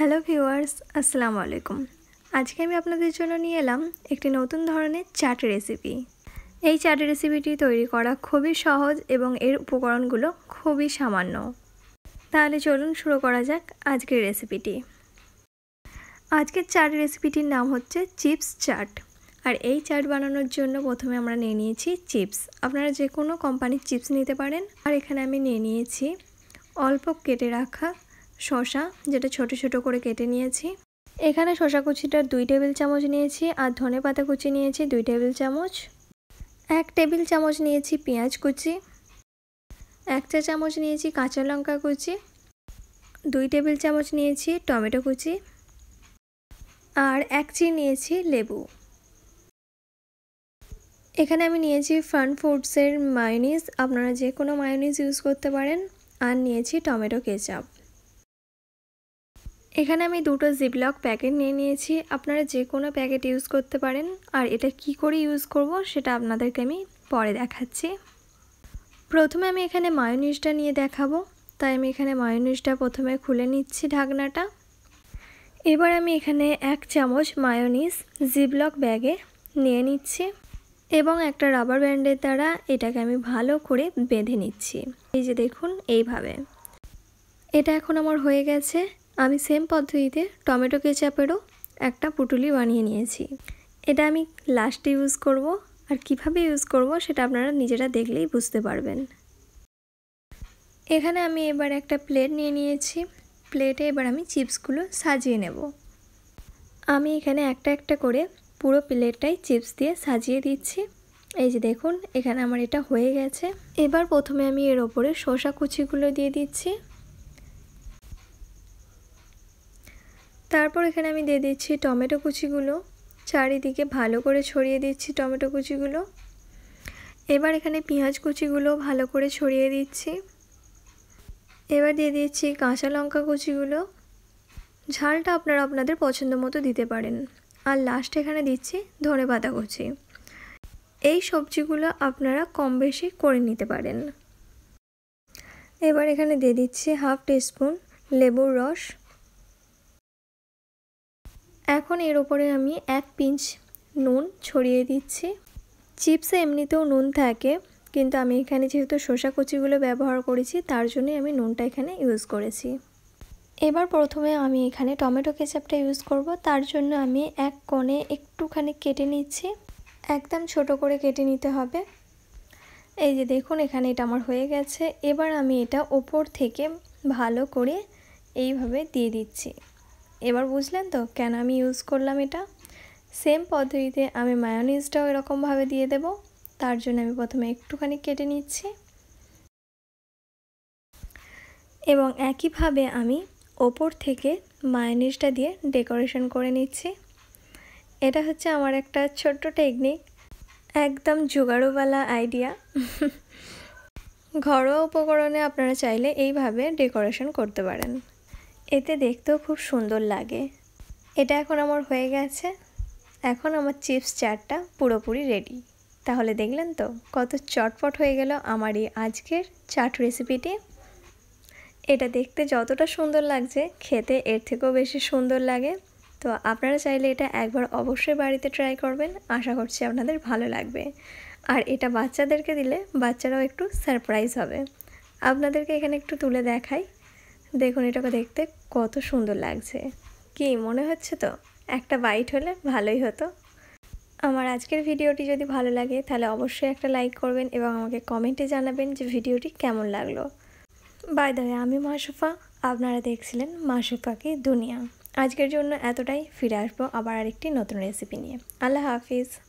hello viewers আসসালামু আলাইকুম আজকে আমি আপনাদের জন্য নিয়ে এলাম একটি নতুন ধরনের চাট রেসিপি এই চাট রেসিপিটি তৈরি করা খুবই সহজ এবং এর উপকরণগুলো খুবই সামান্য তাহলে চলুন শুরু করা যাক আজকের রেসিপিটি আজকের চাট রেসিপিটির নাম হচ্ছে চিপস চাট আর এই চাট বানানোর জন্য প্রথমে আমরা নিয়ে নিয়েছি চিপস আপনারা যে কোনো কোম্পানির চিপস নিতে পারেন আর এখানে আমি নিয়ে নিয়েছি অল্প কেটে রাখা শশা যেটা ছোট ছোট করে কেটে নিয়েছি এখানে শশা কুচিটার দুই টেবিল চামচ নিয়েছি আর ধনে পাতা কুচি নিয়েছি দুই টেবিল চামচ এক টেবিল চামচ নিয়েছি পেঁয়াজ কুচি এক চা চামচ নিয়েছি কাঁচা লঙ্কা কুচি দুই টেবিল চামচ নিয়েছি টমেটো কুচি আর এক চি নিয়েছি লেবু এখানে আমি নিয়েছি ফান ফুডসের মায়োনিস আপনারা যে কোনো মায়োনিস ইউজ করতে পারেন আর নিয়েছি টমেটো কেচাপ এখানে আমি দুটো জিপলক প্যাকেট নিয়ে নিয়েছি আপনারা যে কোনো প্যাকেট ইউজ করতে পারেন আর এটা কি করে ইউজ করব সেটা আপনাদেরকে আমি পরে দেখাচ্ছি প্রথমে আমি এখানে মায়োনিজটা নিয়ে দেখাবো তাই আমি এখানে মায়োনিজটা প্রথমে খুলে নিচ্ছি ঢাকনাটা এবার আমি এখানে এক চামচ মায়োনিস জিপলক ব্যাগে নিয়ে নিচ্ছি এবং একটা রাবার ব্যান্ডের দ্বারা এটাকে আমি ভালো করে বেঁধে নিচ্ছি এই যে দেখুন এইভাবে এটা এখন আমার হয়ে গেছে আমি সেম পদ্ধতিতে টমেটো কেচাপেরও একটা পুটুলি বানিয়ে নিয়েছি এটা আমি লাস্টে ইউজ করব আর কিভাবে ইউজ করব সেটা আপনারা নিজেরা দেখলেই বুঝতে পারবেন এখানে আমি এবার একটা প্লেট নিয়ে নিয়েছি প্লেটে এবার আমি চিপসগুলো সাজিয়ে নেব আমি এখানে একটা একটা করে পুরো প্লেটটাই চিপস দিয়ে সাজিয়ে দিচ্ছি এই যে দেখুন এখানে আমার এটা হয়ে গেছে এবার প্রথমে আমি এর ওপরে শশা কুচিগুলো দিয়ে দিচ্ছি তারপর এখানে আমি দিয়ে দিচ্ছি টমেটো কুচিগুলো চারিদিকে ভালো করে ছড়িয়ে দিচ্ছি টমেটো কুচিগুলো এবার এখানে পেঁয়াজ কুচিগুলো ভালো করে ছড়িয়ে দিচ্ছি এবার দিয়ে দিচ্ছি কাঁচা লঙ্কা কুচিগুলো ঝালটা আপনারা আপনাদের পছন্দ মতো দিতে পারেন আর লাস্ট এখানে দিচ্ছি ধনে পাতা কুচি এই সবজিগুলো আপনারা কম বেশি করে নিতে পারেন এবার এখানে দিয়ে দিচ্ছি হাফ টিস্পুন লেবুর রস এখন এর ওপরে আমি এক পিঞ্চ নুন ছড়িয়ে দিচ্ছি চিপসে এমনিতেও নুন থাকে কিন্তু আমি এখানে যেহেতু শসা কুচিগুলো ব্যবহার করেছি তার জন্যই আমি নুনটা এখানে ইউজ করেছি এবার প্রথমে আমি এখানে টমেটো কেচাপটা ইউজ করব তার জন্য আমি এক কোণে একটুখানি কেটে নিচ্ছি একদম ছোট করে কেটে নিতে হবে এই যে দেখুন এখানে এটা আমার হয়ে গেছে এবার আমি এটা ওপর থেকে ভালো করে এইভাবে দিয়ে দিচ্ছি এবার বুঝলেন তো কেন আমি ইউজ করলাম এটা সেম পদ্ধতিতে আমি মায়োনিজটাও এরকমভাবে দিয়ে দেব তার জন্য আমি প্রথমে একটুখানি কেটে নিচ্ছি এবং একইভাবে আমি ওপর থেকে মায়োনিজটা দিয়ে ডেকোরেশন করে নিচ্ছি এটা হচ্ছে আমার একটা ছোট্ট টেকনিক একদম জোগাড়োবালা আইডিয়া ঘরোয়া উপকরণে আপনারা চাইলে এইভাবে ডেকোরেশন করতে পারেন এতে দেখতেও খুব সুন্দর লাগে এটা এখন আমার হয়ে গেছে এখন আমার চিপস চাটটা পুরোপুরি রেডি তাহলে দেখলেন তো কত চটপট হয়ে গেল আমার এই আজকের চাট রেসিপিটি এটা দেখতে যতটা সুন্দর লাগছে খেতে এর থেকেও বেশি সুন্দর লাগে তো আপনারা চাইলে এটা একবার অবশ্যই বাড়িতে ট্রাই করবেন আশা করছি আপনাদের ভালো লাগবে আর এটা বাচ্চাদেরকে দিলে বাচ্চারাও একটু সারপ্রাইজ হবে আপনাদেরকে এখানে একটু তুলে দেখাই দেখুন এটাকে দেখতে কত সুন্দর লাগছে কি মনে হচ্ছে তো একটা বাইট হলে ভালোই হতো আমার আজকের ভিডিওটি যদি ভালো লাগে তাহলে অবশ্যই একটা লাইক করবেন এবং আমাকে কমেন্টে জানাবেন যে ভিডিওটি কেমন লাগলো বাই দয়ে আমি মাসুফা আপনারা দেখছিলেন মাসুফাকে দুনিয়া আজকের জন্য এতটাই ফিরে আসবো আবার আরেকটি নতুন রেসিপি নিয়ে আল্লাহ হাফিজ